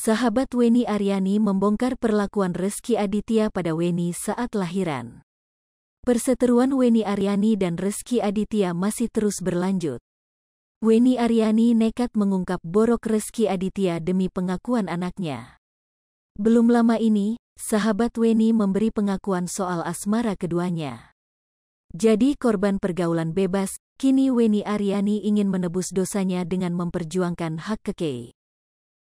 Sahabat Weni Aryani membongkar perlakuan Reski Aditya pada Weni saat lahiran. Perseteruan Weni Aryani dan Reski Aditya masih terus berlanjut. Weni Aryani nekat mengungkap borok Reski Aditya demi pengakuan anaknya. Belum lama ini, sahabat Weni memberi pengakuan soal asmara keduanya. Jadi korban pergaulan bebas, kini Weni Aryani ingin menebus dosanya dengan memperjuangkan hak kekei.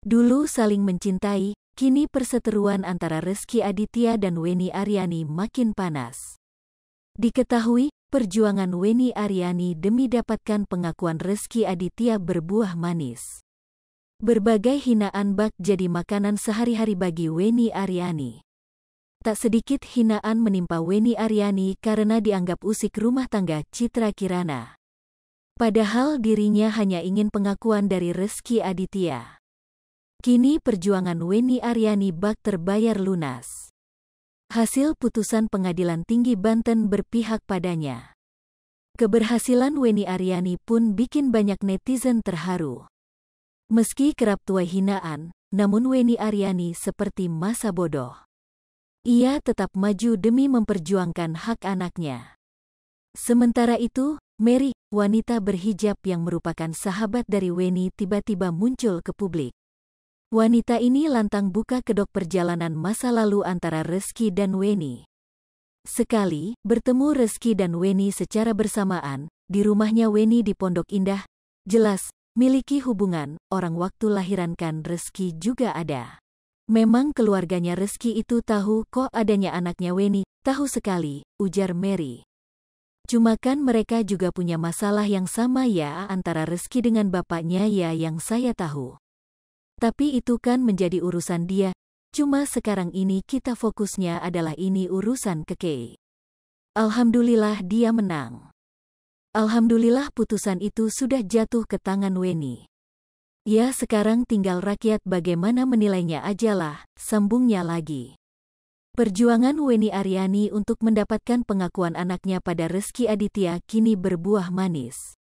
Dulu saling mencintai, kini perseteruan antara Reski Aditya dan Weni Aryani makin panas. Diketahui, perjuangan Weni Aryani demi dapatkan pengakuan Reski Aditya berbuah manis. Berbagai hinaan bak jadi makanan sehari-hari bagi Weni Aryani. Tak sedikit hinaan menimpa Weni Aryani karena dianggap usik rumah tangga Citra Kirana. Padahal dirinya hanya ingin pengakuan dari Reski Aditya. Kini perjuangan Weni Aryani bak terbayar lunas. Hasil putusan pengadilan tinggi Banten berpihak padanya. Keberhasilan Weni Aryani pun bikin banyak netizen terharu. Meski kerap tuai hinaan, namun Weni Aryani seperti masa bodoh. Ia tetap maju demi memperjuangkan hak anaknya. Sementara itu, Mary, wanita berhijab yang merupakan sahabat dari Weni tiba-tiba muncul ke publik. Wanita ini lantang buka kedok perjalanan masa lalu antara Reski dan Weni. Sekali, bertemu Reski dan Weni secara bersamaan, di rumahnya Weni di Pondok Indah, jelas, miliki hubungan, orang waktu lahiran kan Reski juga ada. Memang keluarganya Reski itu tahu kok adanya anaknya Weni, tahu sekali, ujar Mary. Cuma kan mereka juga punya masalah yang sama ya antara Reski dengan bapaknya ya yang saya tahu. Tapi itu kan menjadi urusan dia, cuma sekarang ini kita fokusnya adalah ini urusan keke. Alhamdulillah dia menang. Alhamdulillah putusan itu sudah jatuh ke tangan Weni. Ya sekarang tinggal rakyat bagaimana menilainya ajalah, sambungnya lagi. Perjuangan Weni Aryani untuk mendapatkan pengakuan anaknya pada Reski Aditya kini berbuah manis.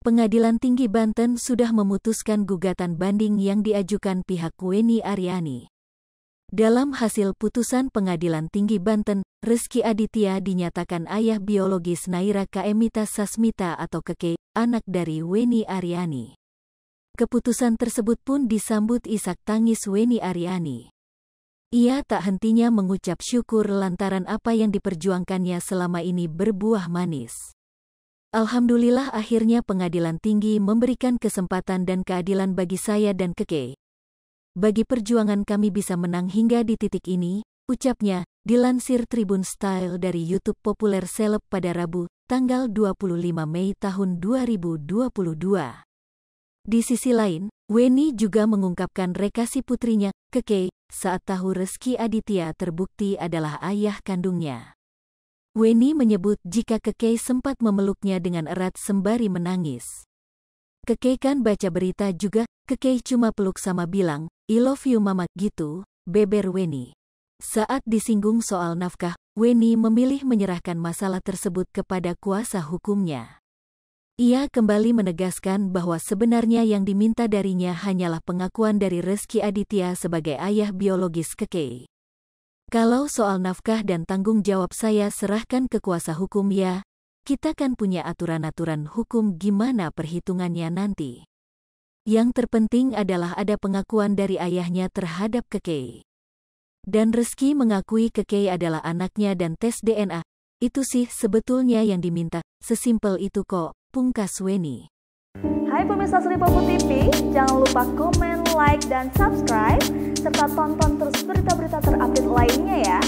Pengadilan Tinggi Banten sudah memutuskan gugatan banding yang diajukan pihak Weni Ariani. Dalam hasil putusan Pengadilan Tinggi Banten, Rizky Aditya dinyatakan ayah biologis Naira Kaemita Sasmita atau Keke, anak dari Weni Ariani. Keputusan tersebut pun disambut isak tangis Weni Ariani. Ia tak hentinya mengucap syukur lantaran apa yang diperjuangkannya selama ini berbuah manis. Alhamdulillah akhirnya pengadilan tinggi memberikan kesempatan dan keadilan bagi saya dan Keke. Bagi perjuangan kami bisa menang hingga di titik ini, ucapnya, dilansir Tribun Style dari YouTube Populer Seleb pada Rabu, tanggal 25 Mei tahun 2022. Di sisi lain, Weni juga mengungkapkan rekasi putrinya, Keke, saat tahu Reski Aditya terbukti adalah ayah kandungnya. Weni menyebut jika Kekei sempat memeluknya dengan erat sembari menangis. Keke kan baca berita juga, Kekei cuma peluk sama bilang, I love you mama, gitu, beber Weni. Saat disinggung soal nafkah, Weni memilih menyerahkan masalah tersebut kepada kuasa hukumnya. Ia kembali menegaskan bahwa sebenarnya yang diminta darinya hanyalah pengakuan dari Reski Aditya sebagai ayah biologis Kekei. Kalau soal nafkah dan tanggung jawab saya serahkan ke kuasa hukum ya, kita kan punya aturan-aturan hukum gimana perhitungannya nanti. Yang terpenting adalah ada pengakuan dari ayahnya terhadap Kekei. Dan Reski mengakui Kekei adalah anaknya dan tes DNA. Itu sih sebetulnya yang diminta, sesimpel itu kok, pungkas Weni. Hai pemirsa Popo TV, jangan lupa komen, like, dan subscribe, serta tonton terus berita-berita terupdate lainnya ya.